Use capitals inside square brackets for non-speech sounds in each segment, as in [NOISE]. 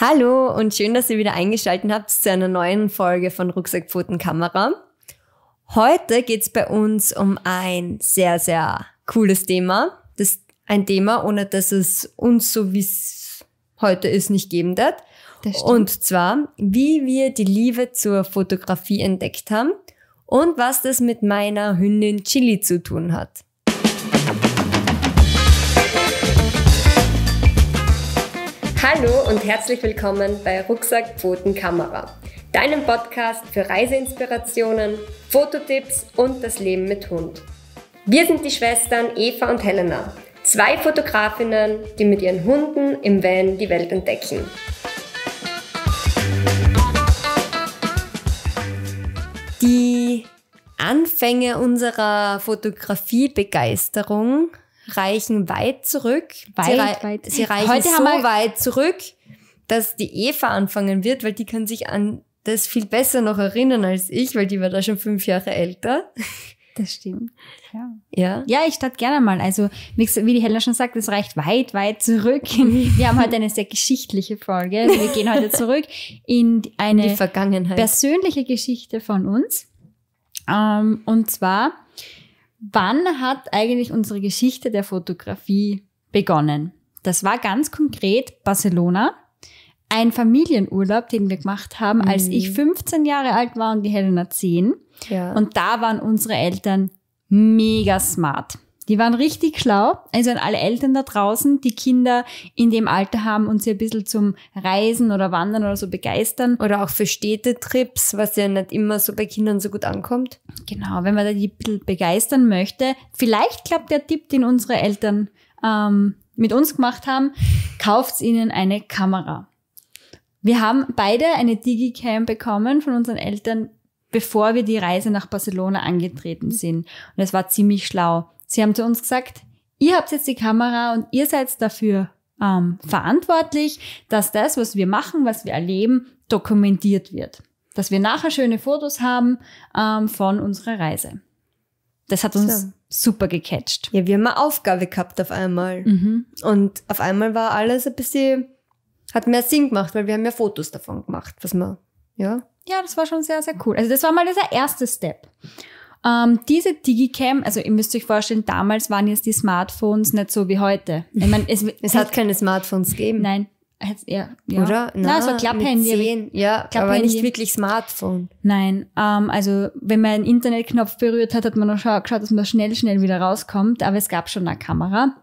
Hallo und schön, dass ihr wieder eingeschaltet habt zu einer neuen Folge von Rucksack, Pfoten, Kamera. Heute geht's bei uns um ein sehr, sehr cooles Thema. Das ein Thema, ohne dass es uns so wie es heute ist, nicht geben wird. Und zwar, wie wir die Liebe zur Fotografie entdeckt haben und was das mit meiner Hündin Chili zu tun hat. Hallo und herzlich willkommen bei Rucksack Pfoten Kamera, deinem Podcast für Reiseinspirationen, Fototipps und das Leben mit Hund. Wir sind die Schwestern Eva und Helena, zwei Fotografinnen, die mit ihren Hunden im Van die Welt entdecken. Die Anfänge unserer Fotografiebegeisterung reichen weit zurück. Weit, sie, weit. sie reichen Heute so weit zurück, dass die Eva anfangen wird, weil die kann sich an das viel besser noch erinnern als ich, weil die war da schon fünf Jahre älter. [LAUGHS] Das stimmt. Ja. Ja, ja ich starte gerne mal. Also, wie die Hella schon sagt, es reicht weit, weit zurück. [LAUGHS] Wir haben heute eine sehr geschichtliche Folge. wir [LAUGHS] gehen heute zurück in eine persönliche Geschichte von uns. Ähm, und zwar Wann hat eigentlich unsere Geschichte der Fotografie begonnen? Das war ganz konkret Barcelona. Ein Familienurlaub, den wir gemacht haben, mhm. als ich 15 Jahre alt war und die Helena 10. Ja. Und da waren unsere Eltern mega smart. Die waren richtig schlau. Also an alle Eltern da draußen, die Kinder in dem Alter haben und sie ein bisschen zum Reisen oder Wandern oder so begeistern. Oder auch für Städtetrips, was ja nicht immer so bei Kindern so gut ankommt. Genau, wenn man da die ein bisschen begeistern möchte. Vielleicht klappt der Tipp, den unsere Eltern ähm, mit uns gemacht haben, kauft ihnen eine Kamera. Wir haben beide eine Digicam bekommen von unseren Eltern, bevor wir die Reise nach Barcelona angetreten sind. Und es war ziemlich schlau. Sie haben zu uns gesagt, ihr habt jetzt die Kamera und ihr seid dafür ähm, verantwortlich, dass das, was wir machen, was wir erleben, dokumentiert wird. Dass wir nachher schöne Fotos haben ähm, von unserer Reise. Das hat uns so. super gecatcht. Ja, wir haben eine Aufgabe gehabt auf einmal. Mhm. Und auf einmal war alles ein bisschen, hat mehr Sinn gemacht, weil wir haben ja Fotos davon gemacht, was man, ja. Ja, das war schon sehr, sehr cool. Also das war mal dieser erste Step. Ähm, diese Digicam, also ihr müsst euch vorstellen, damals waren jetzt die Smartphones nicht so wie heute. Ich mein, es, [LAUGHS] es hat keine Smartphones gegeben. Nein, ja, ja. Oder? Na, Na so Klapphandy. Zehn, ja, aber nicht wirklich Smartphone. Nein, ähm, also wenn man einen Internetknopf berührt hat, hat man noch geschaut, dass man schnell, schnell wieder rauskommt. Aber es gab schon eine Kamera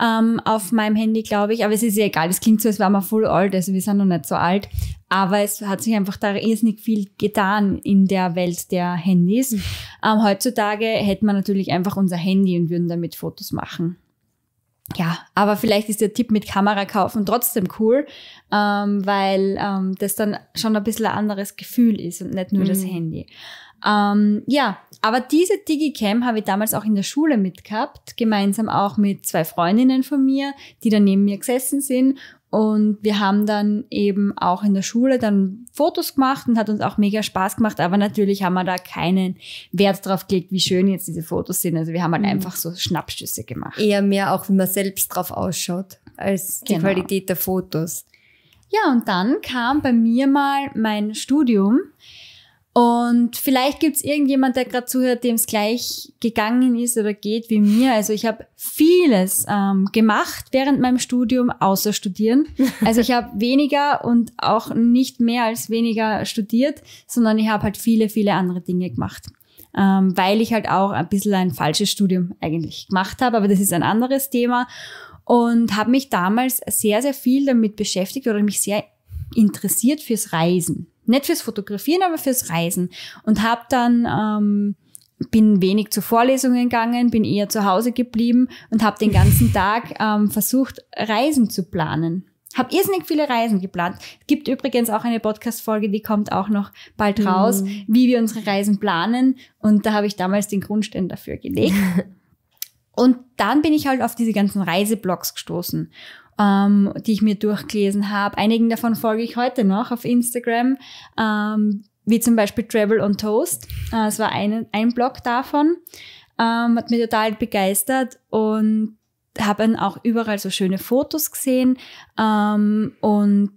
ähm, auf meinem Handy, glaube ich. Aber es ist ja egal, es klingt so, als wären wir voll old, also wir sind noch nicht so alt. Aber es hat sich einfach da irrsinnig viel getan in der Welt der Handys. Mhm. Ähm, heutzutage hätten wir natürlich einfach unser Handy und würden damit Fotos machen. Ja, aber vielleicht ist der Tipp mit Kamera kaufen trotzdem cool, ähm, weil ähm, das dann schon ein bisschen ein anderes Gefühl ist und nicht nur mhm. das Handy. Ähm, ja, aber diese Digicam habe ich damals auch in der Schule mitgehabt, gemeinsam auch mit zwei Freundinnen von mir, die da neben mir gesessen sind. Und wir haben dann eben auch in der Schule dann Fotos gemacht und hat uns auch mega Spaß gemacht. Aber natürlich haben wir da keinen Wert drauf gelegt, wie schön jetzt diese Fotos sind. Also wir haben halt mhm. einfach so Schnappschüsse gemacht. Eher mehr auch, wie man selbst drauf ausschaut, als die genau. Qualität der Fotos. Ja, und dann kam bei mir mal mein Studium. Und vielleicht gibt es irgendjemand, der gerade zuhört, dem es gleich gegangen ist oder geht wie mir. Also ich habe vieles ähm, gemacht während meinem Studium, außer studieren. [LAUGHS] Also ich habe weniger und auch nicht mehr als weniger studiert, sondern ich habe halt viele, viele andere Dinge gemacht. Ähm, weil ich halt auch ein bisschen ein falsches Studium eigentlich gemacht habe, aber das ist ein anderes Thema. Und habe mich damals sehr, sehr viel damit beschäftigt oder mich sehr interessiert fürs Reisen. Nicht fürs Fotografieren, aber fürs Reisen. Und habe dann... Ähm, bin wenig zu Vorlesungen gegangen, bin eher zu Hause geblieben und habe den ganzen [LAUGHS] Tag ähm, versucht, Reisen zu planen. Hab irrsinnig viele Reisen geplant. Gibt übrigens auch eine Podcast-Folge, die kommt auch noch bald mhm. raus, mhm. wie wir unsere Reisen planen. Und da habe ich damals den Grundstein dafür gelegt. [LAUGHS] und dann bin ich halt auf diese ganzen Reiseblogs gestoßen ähm, die ich mir durchgelesen habe. Einigen davon folge ich heute noch auf Instagram, ähm, wie zum Beispiel Travel on Toast. Äh, das war ein, ein Blog davon. Ähm, hat mich total begeistert und habe dann auch überall so schöne Fotos gesehen ähm, und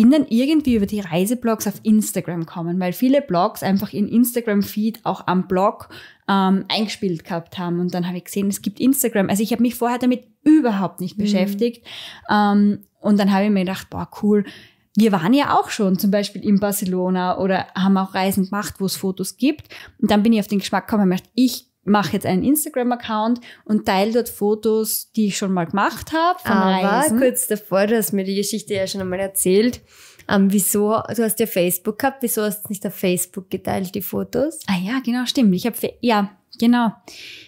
bin dann irgendwie über die Reiseblogs auf Instagram gekommen, weil viele Blogs einfach in Instagram-Feed auch am Blog ähm, eingespielt gehabt haben. Und dann habe ich gesehen, es gibt Instagram. Also ich habe mich vorher damit überhaupt nicht mhm. beschäftigt. Ähm, und dann habe ich mir gedacht, boah, cool, wir waren ja auch schon zum Beispiel in Barcelona oder haben auch Reisen gemacht, wo es Fotos gibt. Und dann bin ich auf den Geschmack gekommen und habe gedacht, ich mache jetzt einen Instagram-Account und teile dort Fotos, die ich schon mal gemacht habe Aber Reisen. kurz davor, du hast mir die Geschichte ja schon einmal erzählt. Um, ähm, wieso, du hast ja Facebook gehabt, wieso hast du nicht auf Facebook geteilt, die Fotos? Ah ja, genau, stimmt. Ich habe, ja, genau.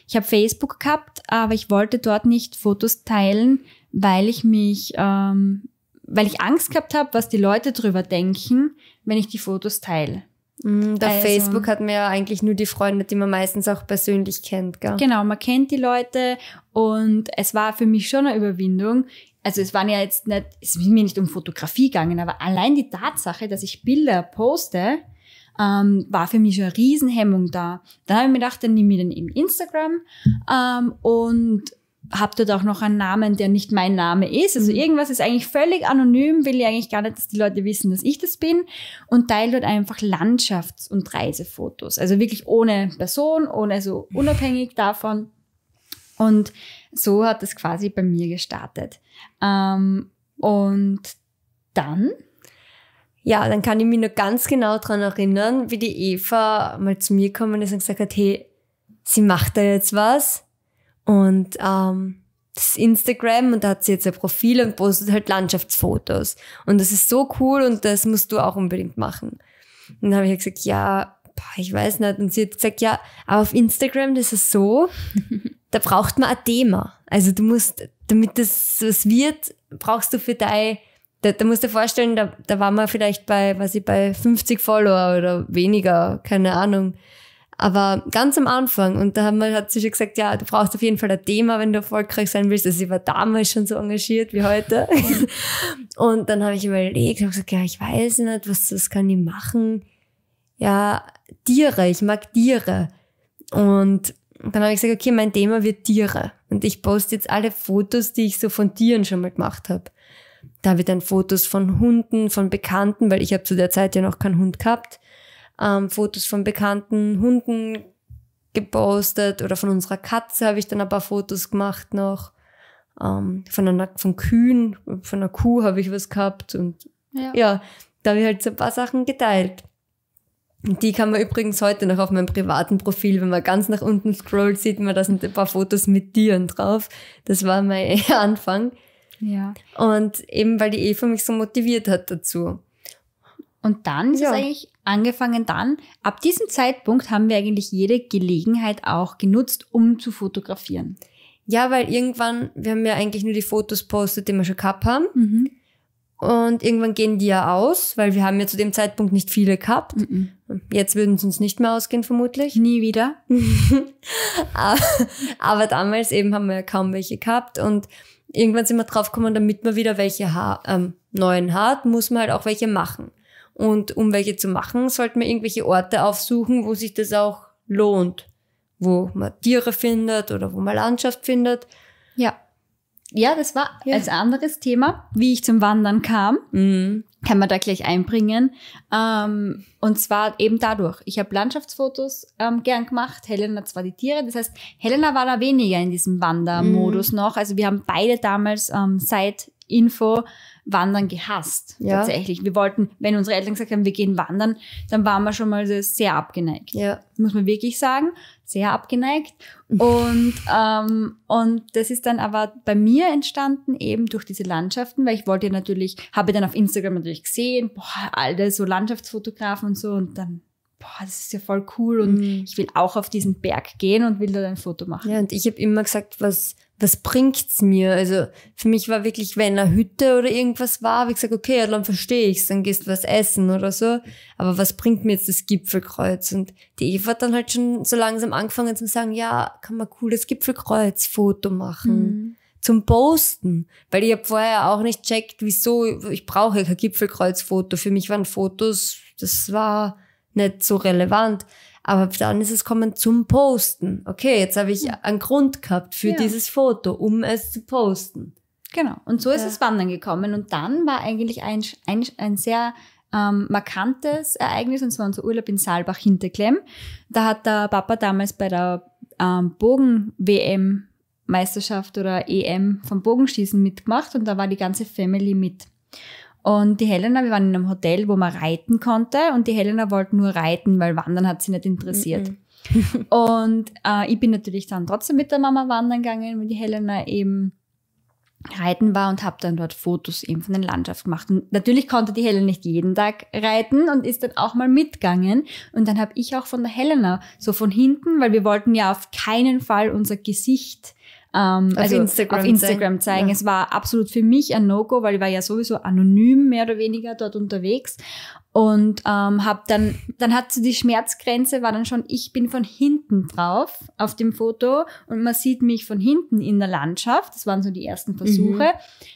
Ich habe Facebook gehabt, aber ich wollte dort nicht Fotos teilen, weil ich mich, ähm, weil ich Angst gehabt habe, was die Leute drüber denken, wenn ich die Fotos teile. Bei mhm, also, Facebook hat man ja eigentlich nur die Freunde, die man meistens auch persönlich kennt, gell? Genau, man kennt die Leute und es war für mich schon eine Überwindung. Also es waren ja jetzt nicht, es ist mir nicht um Fotografie gegangen, aber allein die Tatsache, dass ich Bilder poste, ähm, war für mich schon eine Riesenhemmung da. Dann habe ich mir gedacht, dann nehme ich den eben Instagram ähm, und habe dort auch noch einen Namen, der nicht mein Name ist. Also mhm. irgendwas ist eigentlich völlig anonym, will ich eigentlich gar nicht, dass die Leute wissen, dass ich das bin und teile dort einfach Landschafts- und Reisefotos. Also wirklich ohne Person, ohne so also unabhängig davon. Und so hat es quasi bei mir gestartet. Ähm, und dann ja, dann kann ich mich noch ganz genau daran erinnern, wie die Eva mal zu mir gekommen ist und gesagt hat, hey, sie macht da jetzt was. Und ähm, das Instagram und da hat sie jetzt ein Profil und postet halt Landschaftsfotos. Und das ist so cool und das musst du auch unbedingt machen. Und dann habe ich gesagt, ja, ich weiß nicht. Und sie hat gesagt, ja, aber auf Instagram, das ist so, [LAUGHS] da braucht man ein Thema. Also du musst, damit das was wird, brauchst du für dein, da, da musst du dir vorstellen, da, da waren wir vielleicht bei, was ich, bei 50 Follower oder weniger, keine Ahnung. Aber ganz am Anfang, und da haben wir, hat sie schon gesagt, ja, du brauchst auf jeden Fall ein Thema, wenn du erfolgreich sein willst. Also ich war damals schon so engagiert wie heute. [LAUGHS] und dann habe ich überlegt, und gesagt, ja, ich weiß nicht, was, was kann ich machen? Ja, Tiere, ich mag Tiere. Und dann habe ich gesagt, okay, mein Thema wird Tiere. Und ich poste jetzt alle Fotos, die ich so von Tieren schon mal gemacht habe. Da habe ich dann Fotos von Hunden, von Bekannten, weil ich habe zu der Zeit ja noch keinen Hund gehabt ähm, Fotos von bekannten Hunden gepostet oder von unserer Katze habe ich dann ein paar Fotos gemacht noch. Ähm, von einer, von Kühen, von einer Kuh habe ich was gehabt und ja, ja da habe ich halt so ein paar Sachen geteilt. Die kann man übrigens heute noch auf meinem privaten Profil, wenn man ganz nach unten scrollt, sieht man, da sind ein paar Fotos mit Tieren drauf. Das war mein [LAUGHS] Anfang. Ja. Und eben, weil die Eva mich so motiviert hat dazu. Und dann ist ja. es eigentlich Angefangen dann, ab diesem Zeitpunkt haben wir eigentlich jede Gelegenheit auch genutzt, um zu fotografieren. Ja, weil irgendwann, wir haben ja eigentlich nur die Fotos postet, die wir schon gehabt haben. Mhm. Und irgendwann gehen die ja aus, weil wir haben ja zu dem Zeitpunkt nicht viele gehabt. Mhm. Jetzt würden sie uns nicht mehr ausgehen, vermutlich. Nie wieder. [LAUGHS] Aber damals eben haben wir ja kaum welche gehabt. Und irgendwann sind wir draufgekommen, damit man wieder welche ha ähm, neuen hat, muss man halt auch welche machen. Und um welche zu machen, sollten wir irgendwelche Orte aufsuchen, wo sich das auch lohnt. Wo man Tiere findet oder wo man Landschaft findet. Ja. Ja, das war ja. als anderes Thema, wie ich zum Wandern kam. Mhm. Kann man da gleich einbringen. Ähm, und zwar eben dadurch. Ich habe Landschaftsfotos ähm, gern gemacht, Helena zwar die Tiere. Das heißt, Helena war da weniger in diesem Wandermodus mhm. noch. Also wir haben beide damals ähm, seit Info, Wandern gehasst. Ja. Tatsächlich. Wir wollten, wenn unsere Eltern gesagt haben, wir gehen wandern, dann waren wir schon mal sehr abgeneigt. Ja. Muss man wirklich sagen, sehr abgeneigt. und, [LAUGHS] ähm, und das ist dann aber bei mir entstanden, eben durch diese Landschaften, weil ich wollte natürlich, habe dann auf Instagram natürlich gesehen, boah, alle so Landschaftsfotografen und so und dann boah, das ist ja voll cool und mhm. ich will auch auf diesen Berg gehen und will da ein Foto machen. Ja, und ich habe immer gesagt, was, was bringt's mir? Also für mich war wirklich, wenn eine Hütte oder irgendwas war, habe ich gesagt, okay, ja, dann verstehe ich's, dann gehst du was essen oder so. Aber was bringt mir jetzt das Gipfelkreuz? Und die Eva hat dann halt schon so langsam angefangen zu sagen, ja, kann man cool das Gipfelkreuz-Foto machen. Mhm. Zum Posten. Weil ich habe vorher auch nicht checkt, wieso, ich brauche kein Gipfelkreuz-Foto. Für mich waren Fotos, das war nicht so relevant. Aber dann ist es kommen zum Posten. Okay, jetzt habe ich hm. einen Grund gehabt für ja. dieses Foto, um es zu posten. Genau. Und so ist ja. es Wandern gekommen. Und dann war eigentlich ein, ein, ein sehr ähm, markantes Ereignis, und zwar unser Urlaub in Saalbach Hinterklemm. Da hat der Papa damals bei der ähm, Bogen-WM Meisterschaft oder EM vom Bogenschießen mitgemacht und da war die ganze Family mit. Und die Helena, wir waren in einem Hotel, wo man reiten konnte und die Helena wollte nur reiten, weil Wandern hat sie nicht interessiert. [LAUGHS] [LAUGHS] und äh, ich bin natürlich dann trotzdem mit der Mama wandern gegangen, weil die Helena eben reiten war und habe dann dort Fotos eben von der Landschaft gemacht. Und natürlich konnte die Helena nicht jeden Tag reiten und ist dann auch mal mitgegangen. Und dann habe ich auch von der Helena so von hinten, weil wir wollten ja auf keinen Fall unser Gesicht ähm, auf, also Instagram auf Instagram zeigen. Ja. Es war absolut für mich ein No-Go, weil ich war ja sowieso anonym mehr oder weniger dort unterwegs und ähm, hab dann dann hat so die Schmerzgrenze war dann schon ich bin von hinten drauf auf dem Foto und man sieht mich von hinten in der Landschaft das waren so die ersten Versuche mhm.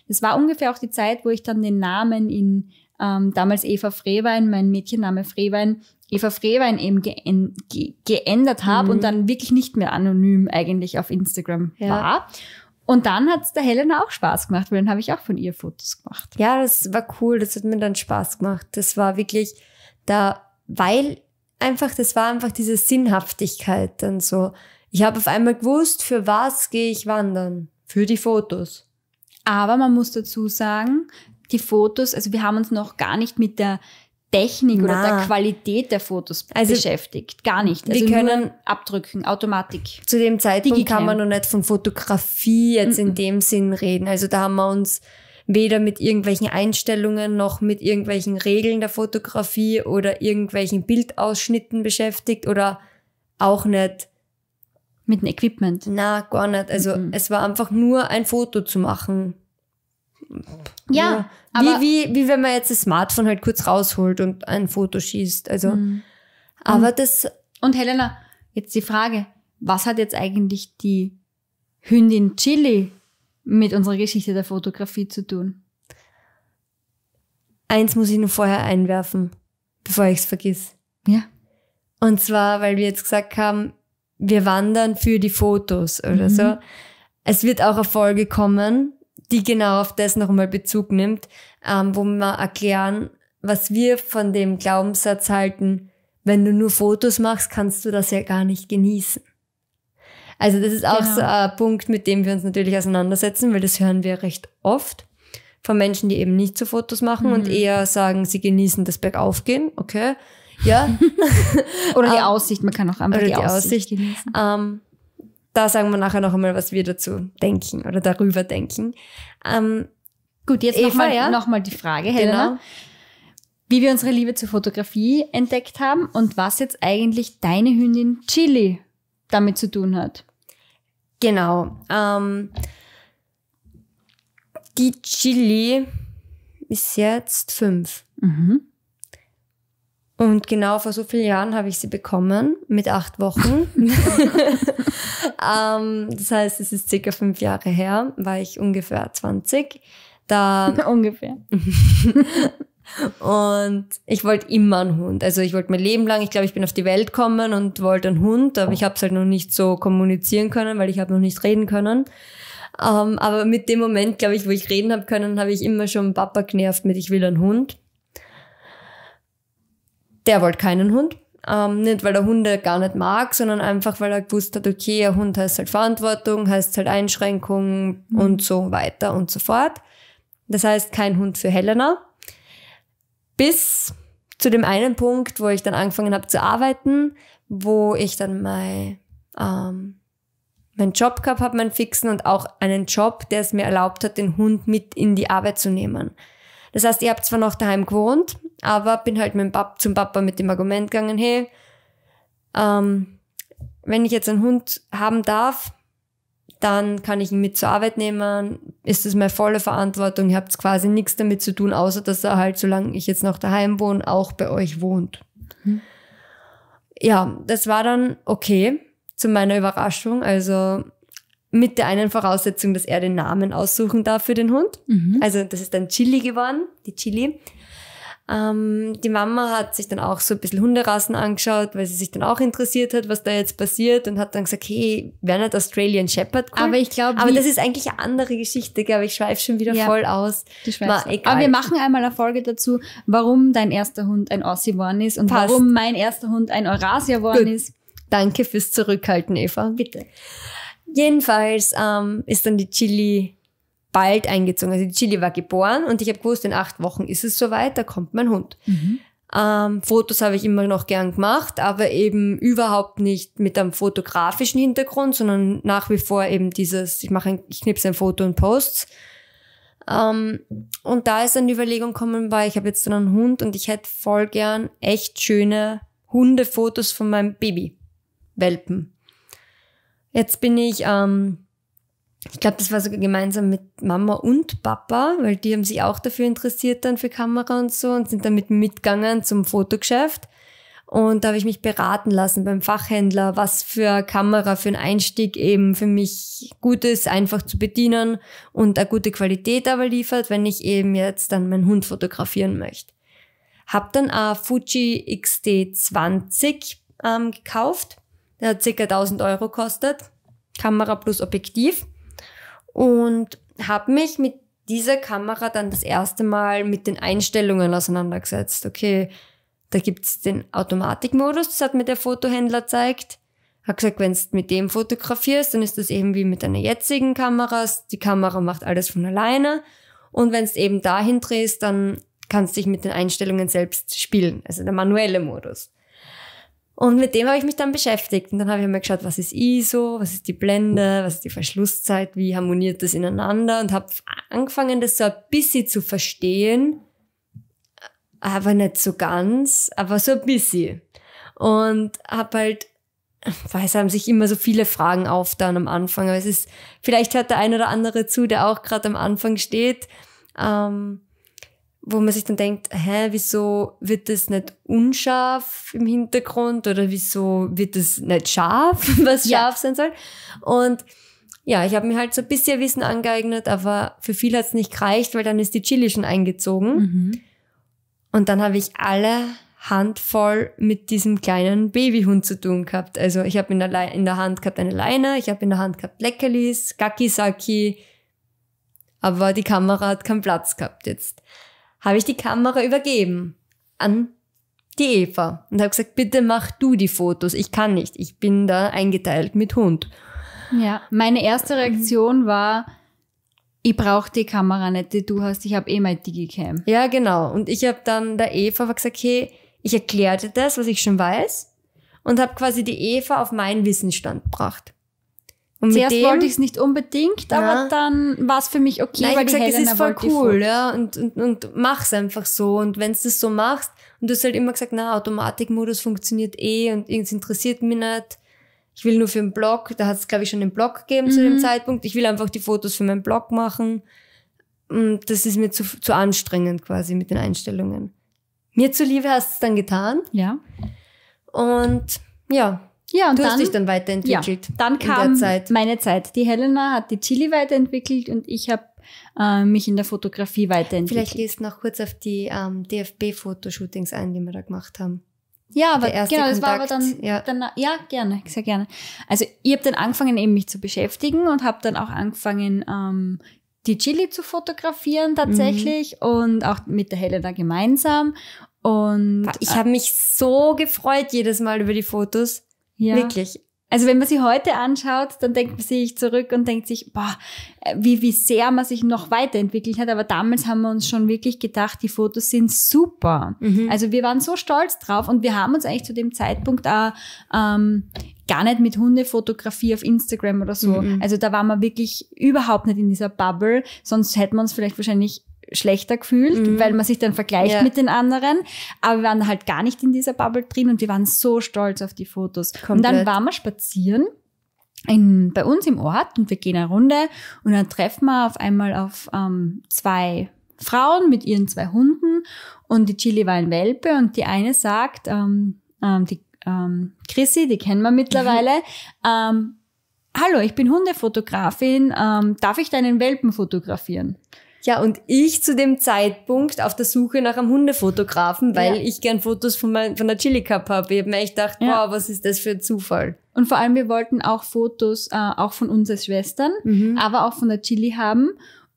das war ungefähr auch die Zeit wo ich dann den Namen in ähm, damals Eva Frewein mein Mädchenname Frewein Eva Frewein eben ge ge geändert habe mhm. und dann wirklich nicht mehr anonym eigentlich auf Instagram ja. war. Und dann hat es der Helena auch Spaß gemacht, weil dann habe ich auch von ihr Fotos gemacht. Ja, das war cool, das hat mir dann Spaß gemacht. Das war wirklich da, weil einfach, das war einfach diese Sinnhaftigkeit dann so. Ich habe auf einmal gewusst, für was gehe ich wandern? Für die Fotos. Aber man muss dazu sagen, die Fotos, also wir haben uns noch gar nicht mit der Technik Na. oder der Qualität der Fotos also beschäftigt. Gar nicht. Also wir können abdrücken, Automatik. Zu dem Zeitpunkt Digicam. kann man noch nicht von Fotografie jetzt mm -mm. in dem Sinn reden. Also da haben wir uns weder mit irgendwelchen Einstellungen noch mit irgendwelchen Regeln der Fotografie oder irgendwelchen Bildausschnitten beschäftigt oder auch nicht mit dem Equipment. Na, gar nicht. Also mm es war einfach nur ein Foto zu machen. Ja, ja. Wie, wie, wie wenn man jetzt das Smartphone halt kurz rausholt und ein Foto schießt. Also, mhm. aber und, das. Und Helena, jetzt die Frage: Was hat jetzt eigentlich die Hündin Chili mit unserer Geschichte der Fotografie zu tun? Eins muss ich nur vorher einwerfen, bevor ich es vergiss. Ja. Und zwar, weil wir jetzt gesagt haben, wir wandern für die Fotos oder mhm. so. Es wird auch Erfolge kommen, die genau auf das nochmal Bezug nimmt, ähm, wo wir erklären, was wir von dem Glaubenssatz halten, wenn du nur Fotos machst, kannst du das ja gar nicht genießen. Also das ist auch genau. so ein Punkt, mit dem wir uns natürlich auseinandersetzen, weil das hören wir recht oft von Menschen, die eben nicht so Fotos machen mhm. und eher sagen, sie genießen das Bergaufgehen, okay, ja. [LAUGHS] oder die [LAUGHS] ähm, Aussicht, man kann auch einfach die, die, Aussicht, Aussicht genießen. Ähm, da sagen wir nachher noch einmal, was wir dazu denken oder darüber denken. Ähm, Gut, jetzt nochmal ja? noch die Frage, Helena. Genau. Wie wir unsere Liebe zur Fotografie entdeckt haben und was jetzt eigentlich deine Hündin Chili damit zu tun hat. Genau. Ähm, die Chili ist jetzt fünf. Mhm. Und genau vor so vielen Jahren habe ich sie bekommen, mit acht Wochen. [LAUGHS] [LAUGHS] ähm, das heißt, es ist circa fünf Jahre her, war ich ungefähr 20. Da [LAUGHS] ungefähr. und ich wollte immer einen Hund. Also ich wollte mein Leben lang, ich glaube, ich bin auf die Welt gekommen und wollte einen Hund, aber ich habe es halt noch nicht so kommunizieren können, weil ich habe noch nicht reden können. Ähm, aber mit dem Moment, glaube ich, wo ich reden habe können, habe ich immer schon Papa genervt mit, ich will einen Hund der wollte keinen Hund. Ähm, nicht, weil er Hunde gar nicht mag, sondern einfach, weil er gewusst hat, okay, ein Hund heißt halt Verantwortung, heißt halt Einschränkung mhm. und so weiter und so fort. Das heißt, kein Hund für Helena. Bis zu dem einen Punkt, wo ich dann angefangen habe zu arbeiten, wo ich dann mein, ähm, meinen Job gehabt habe, meinen fixen und auch einen Job, der es mir erlaubt hat, den Hund mit in die Arbeit zu nehmen. Das heißt, ihr habt zwar noch daheim gewohnt, aber bin halt mit dem Pap zum Papa mit dem Argument gegangen, hey, ähm, wenn ich jetzt einen Hund haben darf, dann kann ich ihn mit zur Arbeit nehmen, ist das meine volle Verantwortung, ihr habt quasi nichts damit zu tun, außer dass er halt, solange ich jetzt noch daheim wohne, auch bei euch wohnt. Mhm. Ja, das war dann okay, zu meiner Überraschung, also mit der einen Voraussetzung, dass er den Namen aussuchen darf für den Hund. Mhm. Also das ist dann Chili geworden, die Chili. Ähm, die Mama hat sich dann auch so ein bisschen Hunderassen angeschaut, weil sie sich dann auch interessiert hat, was da jetzt passiert und hat dann gesagt, hey, wäre nicht Australian Shepherd cool? Aber ich glaube... Aber das ist eigentlich eine andere Geschichte, glaube ich. schweife schon wieder ja, voll aus. Du schweifst. Aber wir machen einmal eine Folge dazu, warum dein erster Hund ein Aussie geworden ist und Passt. warum mein erster Hund ein Eurasier geworden ist. Danke fürs Zurückhalten, Eva. Bitte. Jedenfalls ähm, ist dann die Chili bald eingezogen. Also die Chili war geboren und ich habe gewusst, in acht Wochen ist es soweit, da kommt mein Hund. Mhm. Ähm, Fotos habe ich immer noch gern gemacht, aber eben überhaupt nicht mit einem fotografischen Hintergrund, sondern nach wie vor eben dieses, ich mache ein, ich knipse ein Foto und post's. Ähm, und da ist dann die Überlegung gekommen, weil ich habe jetzt dann einen Hund und ich hätte voll gern echt schöne Hundefotos von meinem Baby, Welpen. Jetzt bin ich ähm, ich glaube, das war sogar gemeinsam mit Mama und Papa, weil die haben sich auch dafür interessiert dann für Kamera und so und sind dann mit mitgegangen zum Fotogeschäft. Und da habe ich mich beraten lassen beim Fachhändler, was für Kamera für einen Einstieg eben für mich gut ist, einfach zu bedienen und eine gute Qualität aber liefert, wenn ich eben jetzt dann meinen Hund fotografieren möchte. Hab dann eine Fuji XT20 ähm, gekauft, der hat ca. 1000 Euro kostet, Kamera plus Objektiv und habe mich mit dieser Kamera dann das erste Mal mit den Einstellungen auseinandergesetzt. Okay, da gibt's den Automatikmodus, das hat mir der Fotohändler gezeigt. Hat gesagt, wenn du mit dem fotografierst, dann ist das eben wie mit deiner jetzigen Kamera. Die Kamera macht alles von alleine. Und wenn du eben dahin drehst, dann kannst du dich mit den Einstellungen selbst spielen, also der manuelle Modus. Und mit dem habe ich mich dann beschäftigt. Und dann habe ich mal geschaut, was ist ISO, was ist die Blende, was ist die Verschlusszeit, wie harmoniert das ineinander und habe angefangen, das so ein bisschen zu verstehen, aber nicht so ganz, aber so ein bisschen. Und habe halt, weil es haben sich immer so viele Fragen auftan am Anfang, aber es ist, vielleicht hört der ein oder andere zu, der auch gerade am Anfang steht. Ähm, wo man sich dann denkt, hä, wieso wird das nicht unscharf im Hintergrund oder wieso wird das nicht scharf, [LAUGHS] was ja. scharf sein soll? Und ja, ich habe mir halt so ein bisschen Wissen angeeignet, aber für viel hat's nicht gereicht, weil dann ist die Chili schon eingezogen. Mhm. Und dann habe ich alle handvoll mit diesem kleinen Babyhund zu tun gehabt. Also ich habe in, der in der Hand gehabt eine Leine, ich habe in der Hand gehabt Leckerlis, Kakisaki, aber die Kamera hat keinen Platz gehabt jetzt habe ich die Kamera übergeben an die Eva und habe gesagt, bitte mach du die Fotos, ich kann nicht, ich bin da eingeteilt mit Hund. Ja, meine erste mhm. Reaktion war, ich brauche die Kamera nicht, die du hast, ich habe eh mein Digicam. Ja, genau. Und ich habe dann der Eva gesagt, hey, ich erklärte das, was ich schon weiß und habe quasi die Eva auf meinen Wissensstand gebracht. Und Zuerst wollte ich es nicht unbedingt, ja. aber dann war es für mich okay, Nein, weil ich gesagt, es ist voll cool, ja, und, und, und mach's einfach so. Und wenn du das so machst, und du hast halt immer gesagt, na, Automatikmodus funktioniert eh und irgendwas interessiert mich nicht. Ich will nur für den Blog, da hat es, glaube ich, schon einen Blog gegeben mhm. zu dem mhm. Zeitpunkt. Ich will einfach die Fotos für meinen Blog machen. Und das ist mir zu, zu anstrengend quasi mit den Einstellungen. Mir zuliebe hast du es dann getan. Ja. Und ja, ja, und du dann, hast dich dann weiterentwickelt. Ja, dann kam Zeit. meine Zeit. Die Helena hat die Chili weiterentwickelt und ich habe äh, mich in der Fotografie weiterentwickelt. Vielleicht gehst du noch kurz auf die ähm, DFB-Fotoshootings ein, die wir da gemacht haben. Ja, aber genau, Kontakt, war aber dann ja. dann ja, gerne, sehr gerne. Also ich habe dann angefangen, eben mich zu beschäftigen und habe dann auch angefangen, ähm, die Chili zu fotografieren mhm. tatsächlich mhm. und auch mit der Helena gemeinsam. Und ich habe mich so gefreut jedes Mal über die Fotos. Ja. Wirklich. Also wenn man sie heute anschaut, dann denkt man sich zurück und denkt sich, boah, äh, wie, wie sehr man sich noch weiterentwickelt hat. Aber damals haben wir uns schon wirklich gedacht, die Fotos sind super. Mhm. Also wir waren so stolz drauf und wir haben uns eigentlich zu dem Zeitpunkt auch ähm, gar nicht mit Hundefotografie auf Instagram oder so. Mhm. Also da waren wir wirklich überhaupt nicht in dieser Bubble. Sonst hätten wir uns vielleicht wahrscheinlich schlechter gefühlt, mhm. weil man sich dann vergleicht ja. mit den anderen. Aber wir waren halt gar nicht in dieser Bubble drin und wir waren so stolz auf die Fotos. Komplett. Und dann waren wir spazieren in, bei uns im Ort und wir gehen eine Runde und dann treffen wir auf einmal auf ähm, zwei Frauen mit ihren zwei Hunden und die Chili war ein Welpe und die eine sagt, ähm, ähm, die ähm, Chrissy, die kennen wir mittlerweile, mhm. ähm, hallo, ich bin Hundefotografin, ähm, darf ich deinen Welpen fotografieren? Ja, und ich zu dem Zeitpunkt auf der Suche nach einem Hundefotografen, weil ja. ich gern Fotos von, mein, von der Chili Cup habe. Ich habe mir echt gedacht, ja. wow, was ist das für ein Zufall? Und vor allem, wir wollten auch Fotos, äh, auch von uns als Schwestern, mhm. aber auch von der Chili haben.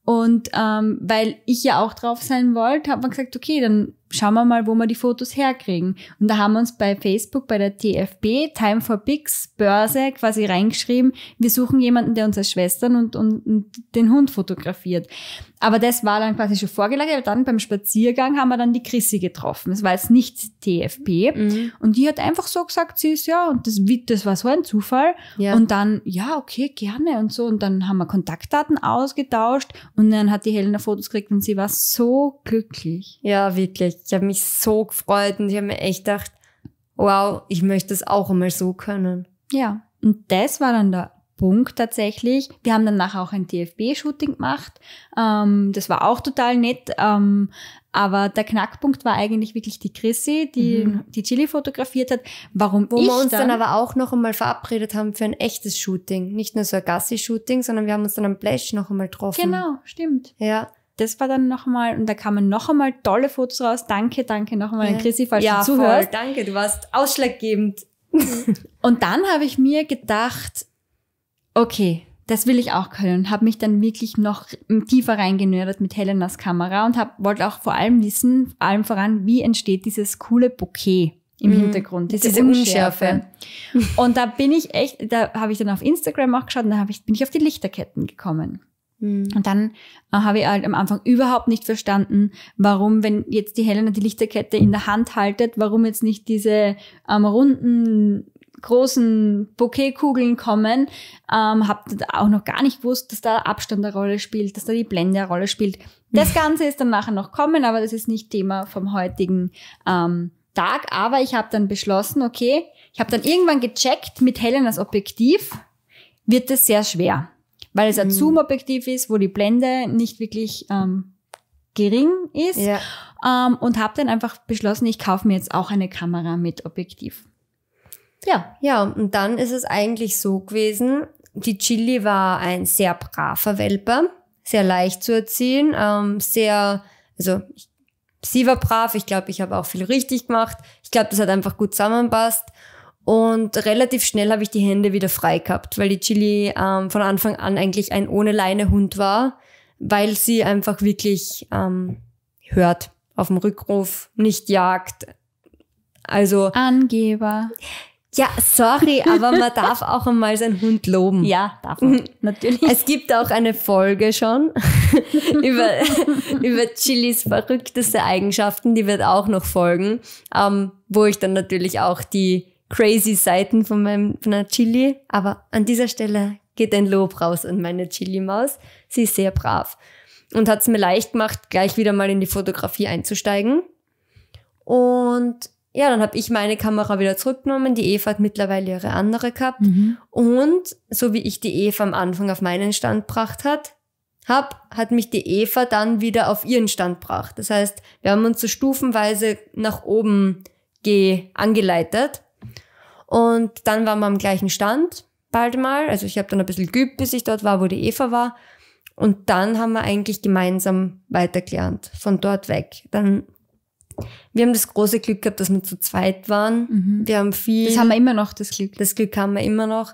Und ähm, weil ich ja auch drauf sein wollte, hat man gesagt, okay, dann schauen wir mal, wo wir die Fotos herkriegen. Und da haben wir uns bei Facebook, bei der TFB, Time for Pics, Börse quasi reingeschrieben, wir suchen jemanden, der unsere Schwestern und, und, und den Hund fotografiert. Aber das war dann quasi schon vorgelagert. Dann beim Spaziergang haben wir dann die Chrissy getroffen. Es war jetzt nicht TFB. Mhm. Und die hat einfach so gesagt, sie ist ja, und das, das war so ein Zufall. Ja. Und dann, ja, okay, gerne und so. Und dann haben wir Kontaktdaten ausgetauscht und dann hat die Helena Fotos gekriegt und sie war so glücklich. Ja, wirklich ich habe mich so gefreut und ich habe mir echt gedacht, wow, ich möchte das auch einmal so können. Ja, und das war dann der Punkt tatsächlich. Wir haben dann nachher auch ein DFB-Shooting gemacht. Ähm, das war auch total nett. Ähm, aber der Knackpunkt war eigentlich wirklich die Chrissy, die mhm. die Chili fotografiert hat. Warum Wo ich wir uns dann, dann aber auch noch einmal verabredet haben für ein echtes Shooting. Nicht nur so ein Gassi-Shooting, sondern wir haben uns dann am Blech noch einmal getroffen. Genau, stimmt. Ja das war dann nochmal, und da kamen noch einmal tolle Fotos raus. Danke, danke nochmal ja. an Chrissy, falls ja, du zuhörst. Voll, danke, du warst ausschlaggebend. [LAUGHS] und dann habe ich mir gedacht, okay, das will ich auch können und habe mich dann wirklich noch tiefer reingenördert mit Helenas Kamera und hab, wollte auch vor allem wissen, allem voran, wie entsteht dieses coole Bouquet im mhm. Hintergrund, diese, diese Unschärfe. Unschärfe. und da bin ich echt, da habe ich dann auf Instagram auch geschaut und da ich, bin ich auf die Lichterketten gekommen. Mhm. Und dann äh, habe ich halt am Anfang überhaupt nicht verstanden, warum, wenn jetzt die Helena die Lichterkette in der Hand haltet, warum jetzt nicht diese ähm, runden großen Bouquetkugeln kommen, ähm, habt auch noch gar nicht gewusst, dass da Abstand eine Rolle spielt, dass da die Blende eine Rolle spielt. Das mhm. Ganze ist dann nachher noch kommen, aber das ist nicht Thema vom heutigen ähm, Tag. Aber ich habe dann beschlossen, okay, ich habe dann irgendwann gecheckt, mit Helenas Objektiv wird es sehr schwer weil es ein mhm. Zoom-Objektiv ist, wo die Blende nicht wirklich ähm, gering ist. Ja. Ähm, und habe dann einfach beschlossen, ich kaufe mir jetzt auch eine Kamera mit Objektiv. Ja. Ja, und dann ist es eigentlich so gewesen, die Chili war ein sehr braver Welper, sehr leicht zu erziehen, ähm, sehr, also ich, sie war brav, ich glaube, ich habe auch viel richtig gemacht. Ich glaube, das hat einfach gut zusammenpasst. Und relativ schnell habe ich die Hände wieder frei gehabt, weil die Chili ähm, von Anfang an eigentlich ein ohne Leine Hund war, weil sie einfach wirklich ähm, hört auf dem Rückruf, nicht jagt. Also. Angeber. Ja, sorry, [LAUGHS] aber man darf auch einmal seinen Hund loben. Ja, darf man. [LAUGHS] Natürlich. Es gibt auch eine Folge schon [LAUGHS] über, über Chilis verrückteste Eigenschaften, die wird auch noch folgen, ähm, wo ich dann natürlich auch die crazy Seiten von meinem, von einer Chili. Aber an dieser Stelle geht ein Lob raus an meine Chili-Maus. Sie ist sehr brav und hat es mir leicht gemacht, gleich wieder mal in die Fotografie einzusteigen. Und ja, dann habe ich meine Kamera wieder zurückgenommen. Die Eva hat mittlerweile ihre andere gehabt. Mhm. Und so wie ich die Eva am Anfang auf meinen Stand gebracht hat, hab, hat mich die Eva dann wieder auf ihren Stand gebracht. Das heißt, wir haben uns so stufenweise nach oben ge angeleitet. Und dann waren wir am gleichen Stand bald mal. Also ich habe dann ein bisschen geübt, bis ich dort war, wo die Eva war. Und dann haben wir eigentlich gemeinsam weitergelernt, von dort weg. Dann, wir haben das große Glück gehabt, dass wir zu zweit waren. Mhm. Wir haben viel. Das haben wir immer noch, das Glück. Das Glück haben wir immer noch.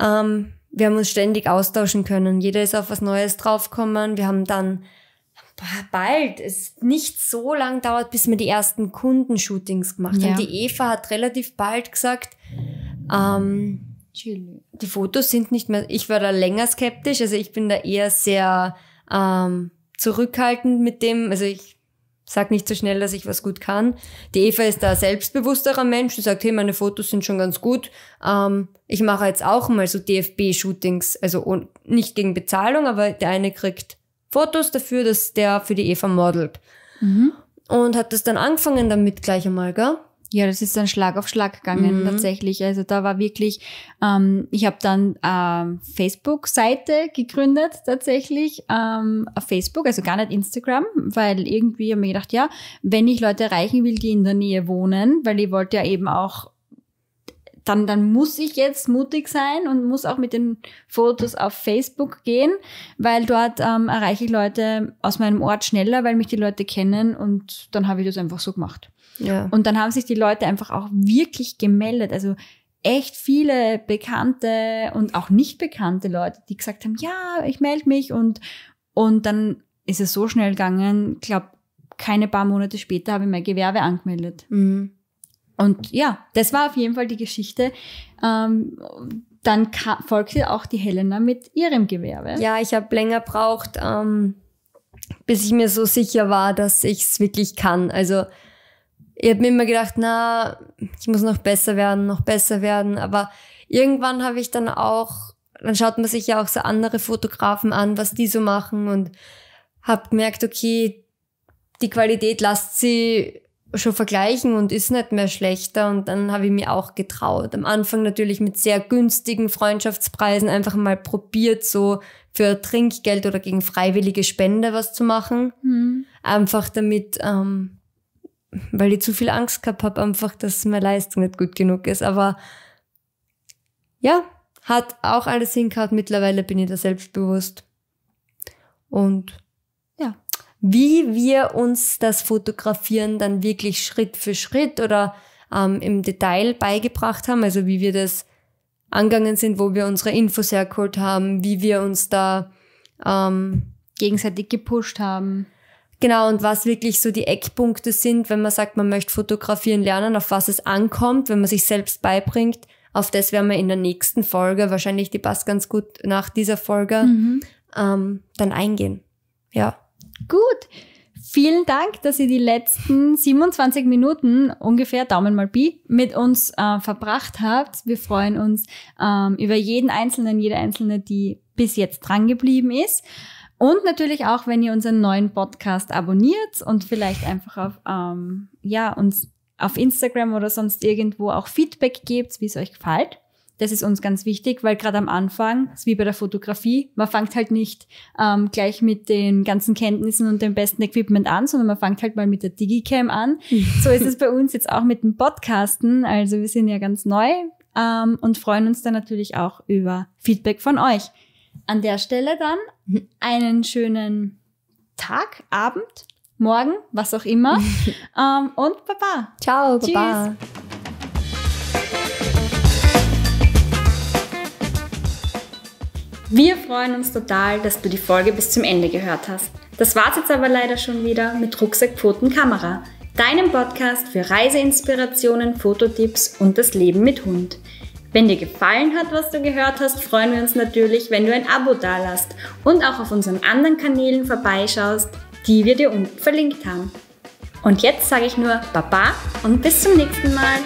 Ähm, wir haben uns ständig austauschen können. Jeder ist auf was Neues draufgekommen. Wir haben dann bald. Es nicht so lang dauert, bis wir die ersten Kundenshootings gemacht ja. haben. Die Eva hat relativ bald gesagt, ähm, die Fotos sind nicht mehr. Ich war da länger skeptisch, also ich bin da eher sehr ähm, zurückhaltend mit dem. Also ich sag nicht so schnell, dass ich was gut kann. Die Eva ist da selbstbewussterer Mensch, die sagt, hey, meine Fotos sind schon ganz gut. Ähm, ich mache jetzt auch mal so DFB-Shootings, also nicht gegen Bezahlung, aber der eine kriegt Fotos dafür, dass der für die Eva modelt. Mhm. Und hat das dann angefangen damit gleich einmal, gell? Ja, das ist dann Schlag auf Schlag gegangen mhm. tatsächlich. Also da war wirklich, ähm, ich habe dann ähm, Facebook-Seite gegründet tatsächlich ähm, auf Facebook, also gar nicht Instagram, weil irgendwie habe ich mir gedacht, ja, wenn ich Leute erreichen will, die in der Nähe wohnen, weil ich wollte ja eben auch dann, dann muss ich jetzt mutig sein und muss auch mit den Fotos auf Facebook gehen, weil dort ähm, erreiche ich Leute aus meinem Ort schneller, weil mich die Leute kennen und dann habe ich das einfach so gemacht. Ja. Und dann haben sich die Leute einfach auch wirklich gemeldet. Also echt viele bekannte und auch nicht bekannte Leute, die gesagt haben, ja, ich melde mich und, und dann ist es so schnell gegangen, ich glaube, keine paar Monate später habe ich mein Gewerbe angemeldet. Mhm. Und ja, das war auf jeden Fall die Geschichte. Ähm, dann folgte auch die Helena mit ihrem Gewerbe. Ja, ich habe länger braucht, ähm, bis ich mir so sicher war, dass ich es wirklich kann. Also ich habe mir immer gedacht, na, ich muss noch besser werden, noch besser werden. Aber irgendwann habe ich dann auch, dann schaut man sich ja auch so andere Fotografen an, was die so machen und habe gemerkt, okay, die Qualität lasst sie schon vergleichen und ist nicht mehr schlechter. Und dann habe ich mir auch getraut. Am Anfang natürlich mit sehr günstigen Freundschaftspreisen einfach mal probiert, so für Trinkgeld oder gegen freiwillige Spende was zu machen. Mhm. Einfach damit, ähm, weil ich zu viel Angst gehabt habe, einfach, dass meine Leistung nicht gut genug ist. Aber ja, hat auch alles hingehauen. Mittlerweile bin ich da selbstbewusst. Und wie wir uns das Fotografieren dann wirklich Schritt für Schritt oder ähm, im Detail beigebracht haben, also wie wir das angegangen sind, wo wir unsere Infos hergeholt haben, wie wir uns da ähm, gegenseitig gepusht haben. Genau, und was wirklich so die Eckpunkte sind, wenn man sagt, man möchte fotografieren lernen, auf was es ankommt, wenn man sich selbst beibringt. Auf das werden wir in der nächsten Folge, wahrscheinlich die passt ganz gut nach dieser Folge, mhm. ähm, dann eingehen. Ja. Gut. Vielen Dank, dass ihr die letzten 27 Minuten ungefähr, Daumen mal Bi, mit uns äh, verbracht habt. Wir freuen uns ähm, über jeden Einzelnen, jede Einzelne, die bis jetzt drangeblieben ist. Und natürlich auch, wenn ihr unseren neuen Podcast abonniert und vielleicht einfach auf, ähm, ja, uns auf Instagram oder sonst irgendwo auch Feedback gebt, wie es euch gefällt. Das ist uns ganz wichtig, weil gerade am Anfang, ist wie bei der Fotografie, man fängt halt nicht ähm, gleich mit den ganzen Kenntnissen und dem besten Equipment an, sondern man fängt halt mal mit der Digicam an. [LAUGHS] so ist es bei uns jetzt auch mit dem Podcasten. Also wir sind ja ganz neu ähm, und freuen uns dann natürlich auch über Feedback von euch. An der Stelle dann [LAUGHS] einen schönen Tag, Abend, Morgen, was auch immer. [LAUGHS] ähm, und Baba. Ciao, Baba. Tschüss. Wir freuen uns total, dass du die Folge bis zum Ende gehört hast. Das war's jetzt aber leider schon wieder mit Rucksack, Pfoten, Kamera, deinem Podcast für Reiseinspirationen, Fototipps und das Leben mit Hund. Wenn dir gefallen hat, was du gehört hast, freuen wir uns natürlich, wenn du ein Abo dalasst und auch auf unseren anderen Kanälen vorbeischaust, die wir dir unten verlinkt haben. Und jetzt sage ich nur Baba und bis zum nächsten Mal.